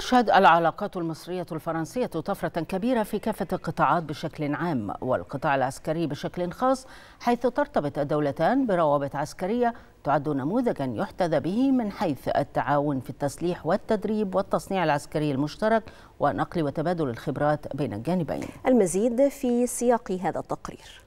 تشهد العلاقات المصرية الفرنسية طفرة كبيرة في كافة القطاعات بشكل عام والقطاع العسكري بشكل خاص حيث ترتبط الدولتان بروابط عسكرية تعد نموذجا يحتذى به من حيث التعاون في التسليح والتدريب والتصنيع العسكري المشترك ونقل وتبادل الخبرات بين الجانبين المزيد في سياق هذا التقرير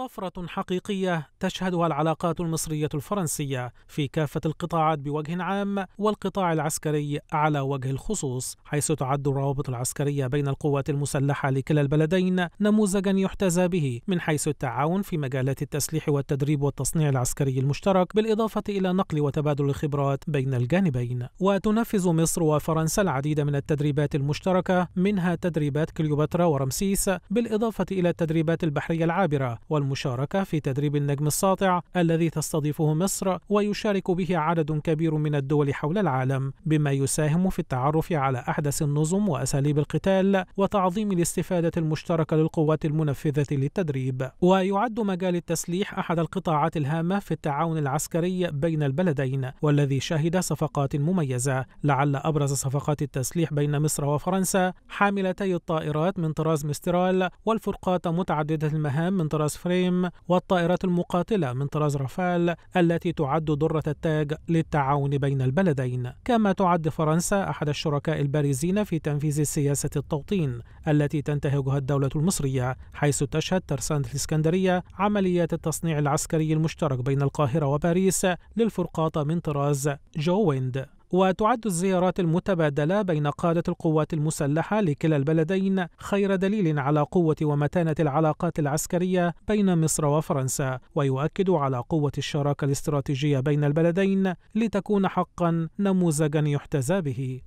طفرة حقيقية تشهدها العلاقات المصرية الفرنسية في كافة القطاعات بوجه عام والقطاع العسكري على وجه الخصوص، حيث تعد الروابط العسكرية بين القوات المسلحة لكلا البلدين نموذجا يحتذى به من حيث التعاون في مجالات التسليح والتدريب والتصنيع العسكري المشترك، بالإضافة إلى نقل وتبادل الخبرات بين الجانبين. وتنفذ مصر وفرنسا العديد من التدريبات المشتركة منها تدريبات كليوباترا ورمسيس، بالإضافة إلى التدريبات البحرية العابرة والم المشاركة في تدريب النجم الساطع الذي تستضيفه مصر ويشارك به عدد كبير من الدول حول العالم بما يساهم في التعرف على أحدث النظم وأساليب القتال وتعظيم الاستفادة المشتركة للقوات المنفذة للتدريب ويعد مجال التسليح أحد القطاعات الهامة في التعاون العسكري بين البلدين والذي شهد صفقات مميزة لعل أبرز صفقات التسليح بين مصر وفرنسا حاملتي الطائرات من طراز مسترال والفرقات متعددة المهام من طراز فري القصيم والطائرات المقاتلة من طراز رافال التي تعد درة التاج للتعاون بين البلدين كما تعد فرنسا أحد الشركاء البارزين في تنفيذ سياسة التوطين التي تنتهجها الدولة المصرية حيث تشهد ترسانة الإسكندرية عمليات التصنيع العسكري المشترك بين القاهرة وباريس للفرقاطة من طراز جويند وتعد الزيارات المتبادلة بين قادة القوات المسلحة لكلا البلدين خير دليل على قوة ومتانة العلاقات العسكرية بين مصر وفرنسا ويؤكد على قوة الشراكة الاستراتيجية بين البلدين لتكون حقا نموذجا يحتذى به